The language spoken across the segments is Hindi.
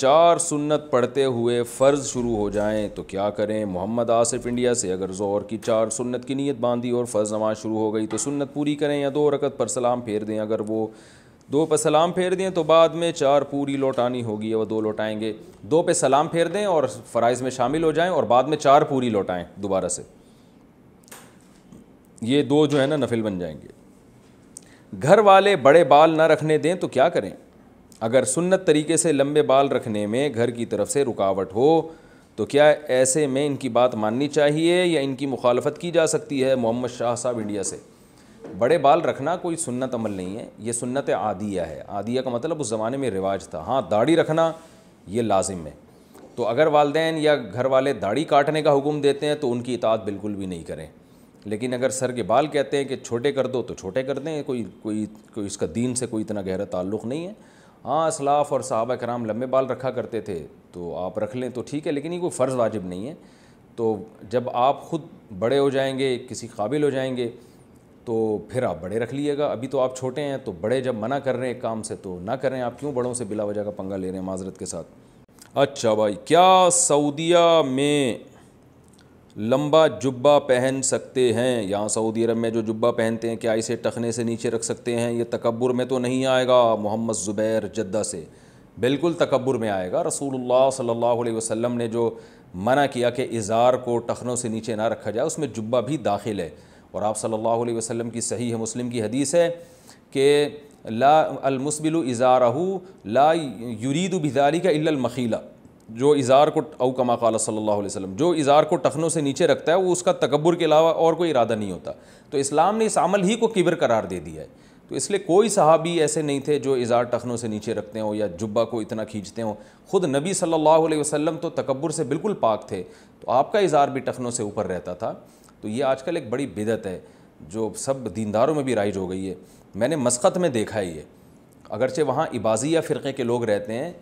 चार सुन्नत पढ़ते हुए फ़र्ज़ शुरू हो जाएं तो क्या करें मोहम्मद आसिफ इंडिया से अगर ज़ोर की चार सुन्नत की नीयत बांधी और फ़र्ज़ नमाज शुरू हो गई तो सुन्नत पूरी करें या दो रकत पर सलाम फेर दें अगर वो दो पर सलाम फेर दें तो बाद में चार पूरी लौटानी होगी वह दो लौटाएँगे दो पे सलाम फेर दें और फ़राइज में शामिल हो जाएं और बाद में चार पूरी लौटाएँ दोबारा से ये दो जो है ना नफिल बन जाएंगे घर वाले बड़े बाल ना रखने दें तो क्या करें अगर सुन्नत तरीके से लंबे बाल रखने में घर की तरफ से रुकावट हो तो क्या ऐसे में इनकी बात माननी चाहिए या इनकी मुखालफत की जा सकती है मोहम्मद शाह साहब इंडिया से बड़े बाल रखना कोई सुन्नत अमल नहीं है ये सुन्नत आदिया है आदिया का मतलब उस ज़माने में रिवाज था हाँ दाढ़ी रखना ये लाजिम है तो अगर वालदे या घर वाले दाढ़ी काटने का हुक्म देते हैं तो उनकी इतात बिल्कुल भी नहीं करें लेकिन अगर सर के बाल कहते हैं कि छोटे कर दो तो छोटे कर दें कोई कोई कोई इसका दीन से कोई इतना गहरा ताल्लुक़ नहीं है हाँ असलाफ़ और साहबा कराम लम्बे बाल रखा करते थे तो आप रख लें तो ठीक है लेकिन ये कोई फ़र्ज़ वाजिब नहीं है तो जब आप ख़ुद बड़े हो जाएंगे किसी काबिल हो जाएंगे तो फिर आप बड़े रख लीजिएगा अभी तो आप छोटे हैं तो बड़े जब मना कर रहे हैं काम से तो ना करें आप क्यों बड़ों से बिला वजह का पंगा ले रहे हैं माजरत के साथ अच्छा भाई क्या सऊदिया में लंबा जुब्बा पहन सकते हैं यहाँ सऊदी अरब में जो जुब्बा पहनते हैं क्या इसे टखने से नीचे रख सकते हैं ये तकबर में तो नहीं आएगा मोहम्मद ज़ुबैर जद्दा से बिल्कुल तकबर में आएगा रसूल सल्लल्लाहु अलैहि ने जो मना किया कि इज़ार को टखनों से नीचे ना रखा जाए उसमें जुब्बा भी दाखिल है और आप सल्ला अलैहि की सही है मुस्लिम की हदीस है कि ला अलमसबिल इज़ारहू ला युरीद बिदाली का इल्लमखीला जो इज़ार को अव कमा कला सल्ला वसम जो इज़ार को टखनों से नीचे रखता है वो उसका तकबर के अलावा और कोई इरादा नहीं होता तो इस्लाम ने इस अमल ही को किबर करार दे दिया है तो इसलिए कोई सहाबी ऐसे नहीं थे जो इज़ार टखनों से नीचे रखते हो या जुब्बा को इतना खींचते हो ख़ुद नबी सल्ला वसम तो तकबर से बिल्कुल पाक थे तो आपका इज़ार भी टखनों से ऊपर रहता था तो ये आजकल एक बड़ी बिदत है जो सब दीनदारों में भी राइज हो गई है मैंने मस्कत में देखा है ये अगरचे वहाँ इबाजी या फ़िरक़े के लोग रहते हैं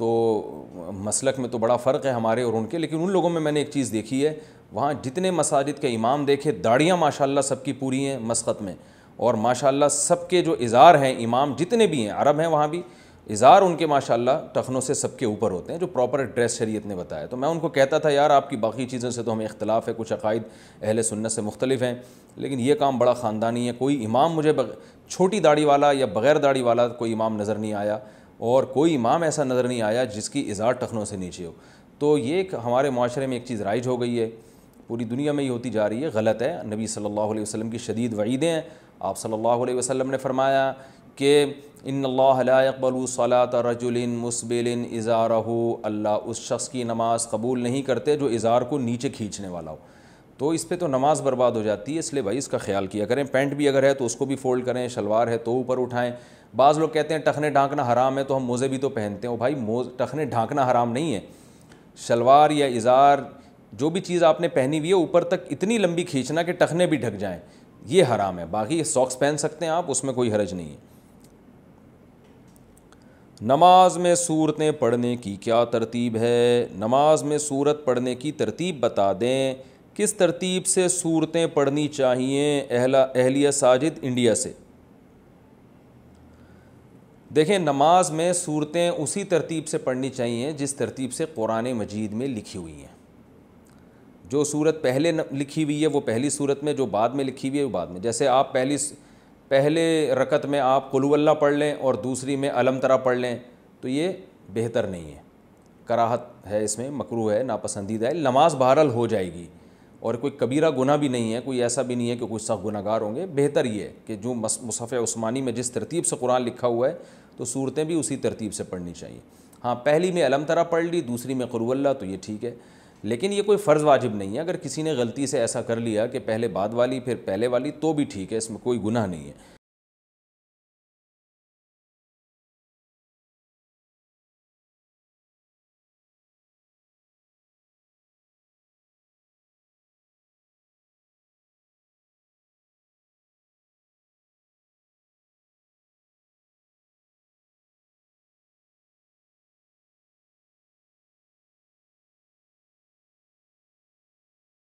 तो मसलक में तो बड़ा फ़र्क है हमारे और उनके लेकिन उन लोगों में मैंने एक चीज़ देखी है वहाँ जितने मसाजिद के इमाम देखे दाढ़ियाँ माशाल्लाह सबकी पूरी हैं मस्कत में और माशाल्लाह सबके जो इज़ार हैं इमाम जितने भी हैं अरब हैं वहाँ भी इज़ार उनके माशाल्लाह टखनों से सबके ऊपर होते हैं जो प्रॉपर ड्रेस शरीत ने बताया तो मैं उनको कहता था यार आपकी बाकी चीज़ों से तो हमें इख्तलाफ है कुछ अकायद अहल सुन्नत से मुख्तलिफ हैं लेकिन ये काम बड़ा ख़ानदानी है कोई इमाम मुझे छोटी दाढ़ी वाला या बग़ैर दाढ़ी वाला कोई इमाम नज़र नहीं आया और कोई इमाम ऐसा नज़र नहीं आया जिसकी इजार टखनों से नीचे हो तो ये एक हमारे माशरे में एक चीज़ राइज हो गई है पूरी दुनिया में ये होती जा रही है गलत है नबी सल्लल्लाहु अलैहि वसल्लम की शदीद वईदें हैं आप सल्लल्लाहु अलैहि वसल्लम ने फरमाया कि इन अकबल सलात रजुलिन मुसबिलिन इज़ारहू अल्लाह उस शख्स की नमाज़ कबूल नहीं करते जो इज़ार को नीचे खींचने वाला हो तो इस पर तो नमाज बर्बाद हो जाती है इसलिए भाई इसका ख्याल किया करें पेंट भी अगर है तो उसको भी फोल्ड करें शलवार है तो ऊपर उठाएँ बाज़ लोग कहते हैं टखने ढाँकना हराम है तो हम मोज़े भी तो पहनते हैं भाई मोज टखने ढाँकना हराम नहीं है शलवार या इज़ार जो भी चीज़ आपने पहनी हुई है ऊपर तक इतनी लंबी खींचना कि टखने भी ढक जाएँ ये हराम है बाकी सॉक्स पहन सकते हैं आप उसमें कोई हरज नहीं है नमाज में सूरतें पढ़ने की क्या तरतीब है नमाज में सूरत पढ़ने की तरतीब बता दें किस तरतीब से सूरतें पढ़नी चाहिए अहलिया साजिद इंडिया से देखें नमाज में सूरतें उसी तरतीब से पढ़नी चाहिए जिस तरतीब से कुरान मजीद में लिखी हुई हैं जो सूरत पहले लिखी हुई है वो पहली सूरत में जो बाद में लिखी हुई है वो बाद में जैसे आप पहली पहले रकत में आप कुलवल्ला पढ़ लें और दूसरी में अलम तरा पढ़ लें तो ये बेहतर नहीं है कराहत है इसमें मकरू है नापसंदीदा है नमाज बहरल हो जाएगी और कोई कबीरा गुना भी नहीं है कोई ऐसा भी नहीं है कि कोई सख्त गुनागार होंगे बेहतर ये कि जो मुसफ़ उस्मानी में जिस तरतीब से कुरान लिखा हुआ है तो सूरतें भी उसी तरतीब से पढ़नी चाहिए हाँ पहली में अलम तरह पढ़ ली दूसरी में करूल्ला तो ये ठीक है लेकिन ये कोई फ़र्ज़ वाजिब नहीं है अगर किसी ने गलती से ऐसा कर लिया कि पहले बाद वाली फिर पहले वाली तो भी ठीक है इसमें कोई गुनाह नहीं है